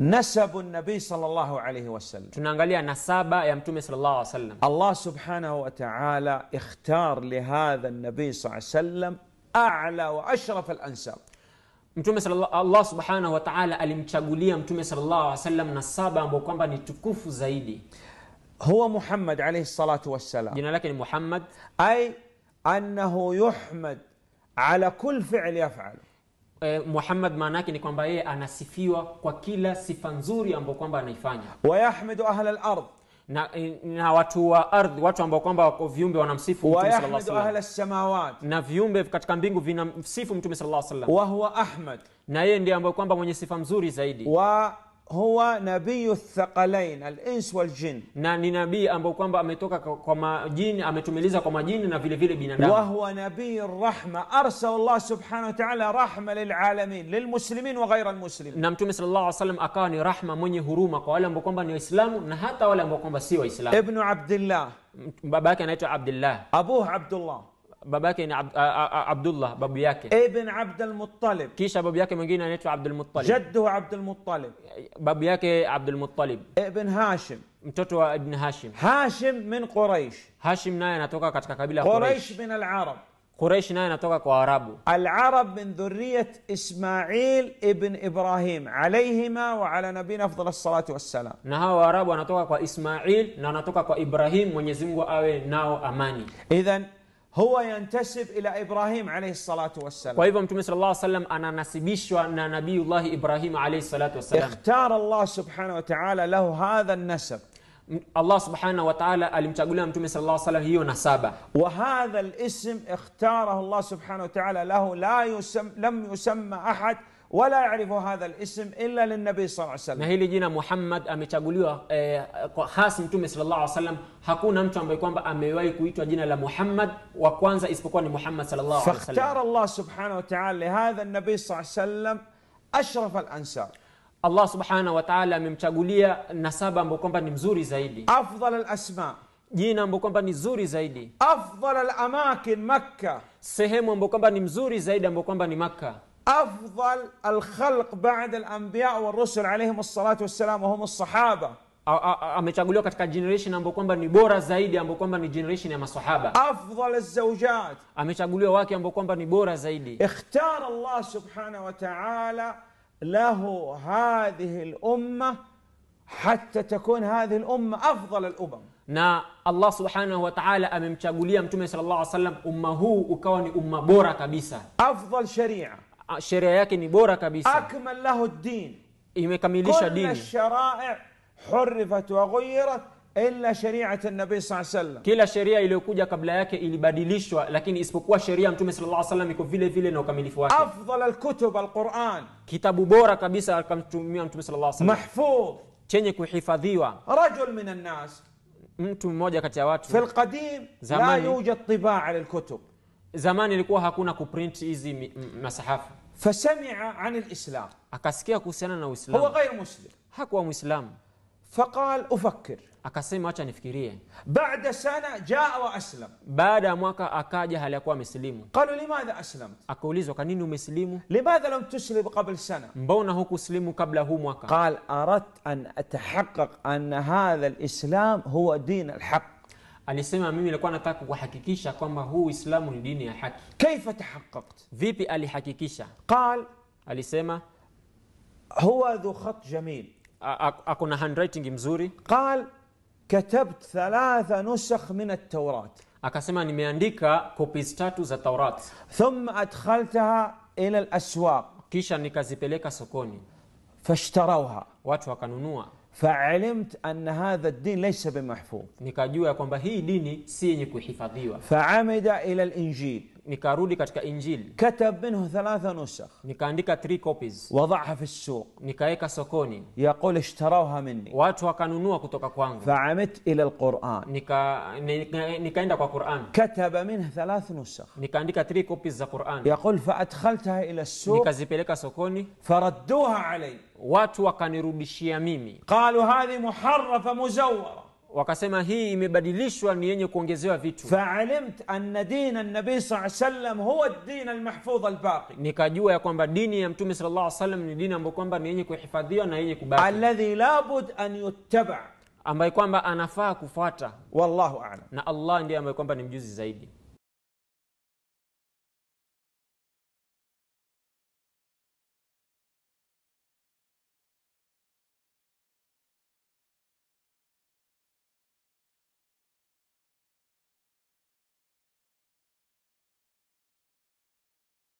نسب النبي صلى الله عليه وسلم tunaangalia nasaba ya صلى الله عليه وسلم الله سبحانه وتعالى اختار لهذا النبي صلى الله عليه وسلم اعلى واشرف الانساب mtume صلى الله Allah subhanahu wa ta'ala alimchagulia mtume صلى الله عليه وسلم nasaba ambayo kwamba ni هو محمد عليه الصلاة والسلام جينا لكن محمد أي أنه يحمد على كل فعل يفعله eh, Muhammad maana yake ni kwamba yeye anasifiwa kwa kila sifa nzuri ambayo kwamba anaifanya. Wayahmidu ahla al na, eh, na watu wa ardhi, watu ambao kwamba wako viumbe wanamsifu Mtume sallallahu alaihi wasallam, ahla samawat, na viumbe katika mbingu vinamsifu Mtume sallallahu alaihi wasallam, wa huwa Ahmad, na yeye ndiye ambaye kwamba mwenye sifa nzuri zaidi wa هو nabiyu thaqalain al-ins wal jin, na ni nabii ambao kwamba ametoka kwa majini, ametumiliza kwa majini na vile vile binadamu. wa huwa nabiyu rahma arsala Allah subhanahu wa ta'ala rahma lilalamin lilmuslimin wa ghayra almuslimin, na mtume sallallahu alaihi wasallam akawa ni rahma, mwenye huruma kwa wale ambao kwamba ni Waislamu na hata wale ambao kwamba si Waislamu. Ibnu Abdillah, baba yake anaitwa Abdillah, abuhu Abdullah باباك يعني عبد عبد الله بابياك ابن عبد المطلب كيش بابياك من جينا نتفع عبد المطلب جده عبد المطلب بابياك عبد المطلب ابن هاشم متوتو ابن هاشم هاشم من قريش هاشم نايا نتوكا كتك قبيلة قريش. قريش من العرب قريش نايا نتوكا كوارب العرب من ذرية إسماعيل ابن إبراهيم عليهما وعلى نبينا أفضل الصلاة والسلام نها وارب اسماعيل كإسماعيل نتوكا ابراهيم ونزمو أوي ناو أماني اذا هو ينتسب الى ابراهيم عليه الصلاه والسلام. فايضا متى صلى الله عليه وسلم انا نسبيشوا ان نبي الله ابراهيم عليه الصلاه والسلام. اختار الله سبحانه وتعالى له هذا النسب. الله سبحانه وتعالى ألم المتقول متى صلى الله عليه وسلم هي نسبة. وهذا الاسم اختاره الله سبحانه وتعالى له لا يسم لم يسمى احد ولا يعرف هذا الاسم الا للنبي صلى الله عليه وسلم نهي لجينا محمد امتغوليوا خاص نتوم صلى الله عليه وسلم حكون انت ambaye kwamba amewahi kuitwa jina la Muhammad wa kwanza isipokuwa صلى الله عليه وسلم فاختار الله سبحانه وتعالى لهذا النبي صلى الله عليه وسلم اشرف الانصار الله سبحانه وتعالى ممتغوليا نسبا ambaye kwamba ni mzuri zaidi افضل الاسماء jina ambaye kwamba ni zuri zaidi افضل الاماكن مكه sehemu ambaye kwamba ni mzuri zaidi ambaye kwamba ni Makkah افضل الخلق بعد الانبياء والرسل عليهم الصلاه والسلام وهم الصحابه amechaguliwa katika generation ambayo kwamba ni bora zaidi ambayo kwamba ni generation ya masahaba afdal alzawjat amechaguliwa wake ambao kwamba ni bora zaidi ikhtar allah subhanahu wa ta'ala lahu hadhihi al-umma hatta takun hadhihi al-umma afdal al-umam na allah subhanahu wa ta'ala amemchagulia mtume sallallahu alaihi wasallam umma huu ukawa ni umma bora kabisa afdal sharia sheria yake ni bora kabisa akmal lahu ddin imekamilisha dini sharaia hurifat wa ghayrat illa shariat an-nabi sallallahu alayhi wasallam kila sheria iliyokuja kabla yake ilibadilishwa, lakini isipokuwa sheria Mtume sallallahu alayhi wasallam iko vile vile na ukamilifu wake. afdhal al-kutub al-quran kitabu bora kabisa alikamtumia Mtume sallallahu alayhi wasallam, mahfuz chenye kuhifadhiwa. Rajul min an-nas mtu mmoja kati ya watu. fil qadim la yujad tibaa kutub زمان اللي يلقوا هكونا كوبرينت ايزي مسحف فسمع عن الاسلام اكاسكيا كوسانا الاسلام هو غير مسلم حكوا مسلم فقال افكر اكاسيم اتش نفكيريه بعد سنه جاء واسلم بعد مكه اكاجا هل يكون مسلم قالوا لماذا اسلمت اكوليزو كانيني مسلم لماذا لم تسلم قبل سنه مبونا هو مسلم قبل هو مكه قال اردت ان اتحقق ان هذا الاسلام هو دين الحق alisema mimi nilikuwa nataka kuhakikisha kwamba huu Uislamu ni dini ya haki. Kaifa tahaqqaqt? Vipi alihakikisha? Qal, alisema huwa dhu khat jamil, ako na handwriting mzuri. Qal katabt thalatha nusakh min at-Taurat, akasema nimeandika copies tatu za Taurat. Thumma adkhaltaha ila al-aswaq, kisha nikazipeleka sokoni. Fashtarauha, watu wakanunua. فعلمت أن هذا الدين ليس بمحفوظ فعمد إلى الإنجيل نكارودي كاتكا إنجيل كتب منه ثلاثة نسخ نكانديكا تري كوبيز وضعها في السوق نكايكا سوكوني يقول اشتروها مني واتوا كانونوا كتوكا كوان فعمت إلى القرآن نكا نكايندا كا قرآن كتب منه ثلاث نسخ نكانديكا تري كوبيز ذا قرآن يقول فأدخلتها إلى السوق نكازيبيليكا سوكوني فردوها علي واتوا كانيرودي شيا قالوا هذه محرفة مزورة wakasema hii imebadilishwa ni yenye kuongezewa vitu faalimt ana dina nabii saa huwa din almahfudh albaqi nikajua ya kwamba dini ya mtume sala llah salam ni dini ambayo kwamba ni yenye kuhifadhiwa na yenye kubaki aladhi labud an yuttaba ambaye kwamba anafaa kufuata wallahu alam na allah ndiye ambaye kwamba ni mjuzi zaidi